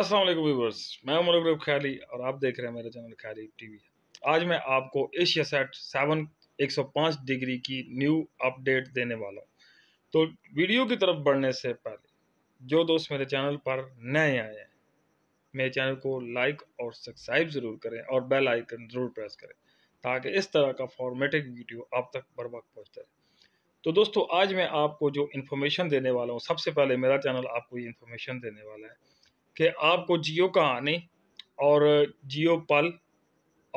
अस्सलाम व्यूवर्स मैं उमर ग्रुप ख्याली और आप देख रहे हैं मेरा चैनल ख्याली टीवी आज मैं आपको एशिया सेट सेवन एक सौ पाँच डिग्री की न्यू अपडेट देने वाला हूँ तो वीडियो की तरफ बढ़ने से पहले जो दोस्त मेरे चैनल पर नए आए हैं मेरे चैनल को लाइक और सब्सक्राइब ज़रूर करें और बेल आइकन ज़रूर प्रेस करें ताकि इस तरह का फॉर्मेटिक वीडियो आप तक बर वक्त पहुँचता रहे तो दोस्तों आज मैं आपको जो इन्फॉर्मेशन देने वाला हूँ सबसे पहले मेरा चैनल आपको ये इन्फॉर्मेशन देने वाला है कि आपको जियो का आने और जियो पल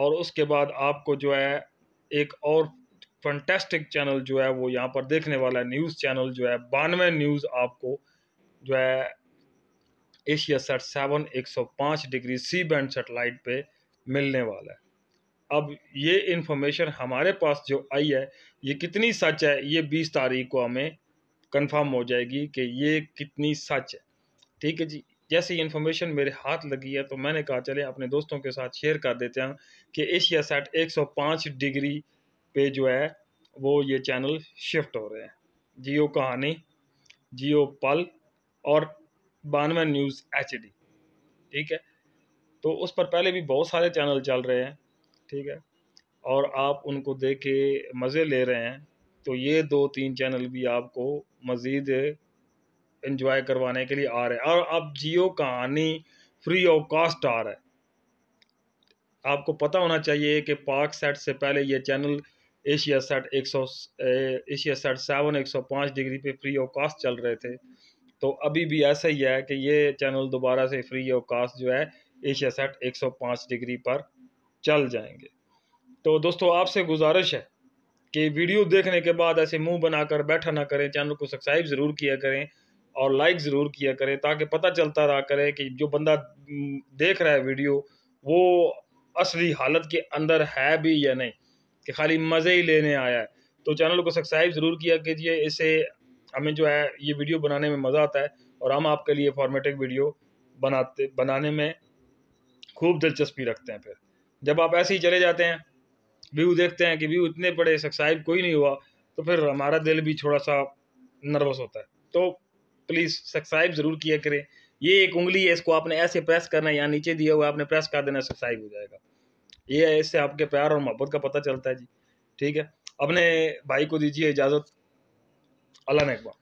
और उसके बाद आपको जो है एक और फंटेस्टिक चैनल जो है वो यहाँ पर देखने वाला है न्यूज़ चैनल जो है बानवे न्यूज़ आपको जो है एशिया सेट सेवन एक सौ पाँच डिग्री सी बैंड सेटेलाइट पे मिलने वाला है अब ये इन्फॉर्मेशन हमारे पास जो आई है ये कितनी सच है ये बीस तारीख को हमें कंफर्म हो जाएगी कि ये कितनी सच है ठीक है जी जैसे ही इन्फॉर्मेशन मेरे हाथ लगी है तो मैंने कहा चले अपने दोस्तों के साथ शेयर कर देते हैं कि एशिया सेट 105 डिग्री पे जो है वो ये चैनल शिफ्ट हो रहे हैं जियो कहानी जियो पल और बानवे न्यूज़ एच ठीक है तो उस पर पहले भी बहुत सारे चैनल चल रहे हैं ठीक है और आप उनको देख के मज़े ले रहे हैं तो ये दो तीन चैनल भी आपको मज़ीद एंजॉय करवाने के लिए आ रहे हैं और अब जियो कहानी फ्री ऑफ कास्ट आ रहा है आपको पता होना चाहिए कि पाक सेट से पहले यह चैनल एशिया सेट एक एशिया सेट सेवन एक सौ डिग्री पे फ्री ऑफ कास्ट चल रहे थे तो अभी भी ऐसा ही है कि ये चैनल दोबारा से फ्री ऑफ कास्ट जो है एशिया सेट एक सौ डिग्री पर चल जाएंगे तो दोस्तों आपसे गुजारिश है कि वीडियो देखने के बाद ऐसे मुंह बनाकर बैठा ना करें चैनल को सब्सक्राइब ज़रूर किया करें और लाइक ज़रूर किया करें ताकि पता चलता रहा करें कि जो बंदा देख रहा है वीडियो वो असली हालत के अंदर है भी या नहीं कि खाली मज़े ही लेने आया है तो चैनल को सब्सक्राइब ज़रूर किया कीजिए इससे हमें जो है ये वीडियो बनाने में मज़ा आता है और हम आपके लिए फॉर्मेटिक वीडियो बनाते बनाने में खूब दिलचस्पी रखते हैं फिर जब आप ऐसे ही चले जाते हैं व्यू देखते हैं कि व्यू इतने बड़े सब्सक्राइब कोई नहीं हुआ तो फिर हमारा दिल भी थोड़ा सा नर्वस होता है तो प्लीज़ सब्सक्राइब ज़रूर किया करें ये एक उंगली है इसको आपने ऐसे प्रेस करना है या नीचे दिया हुआ आपने प्रेस कर देना सब्सक्राइब हो जाएगा ये है इससे आपके प्यार और मोहब्बत का पता चलता है जी ठीक है अपने भाई को दीजिए इजाज़त अल्लाह नेकबा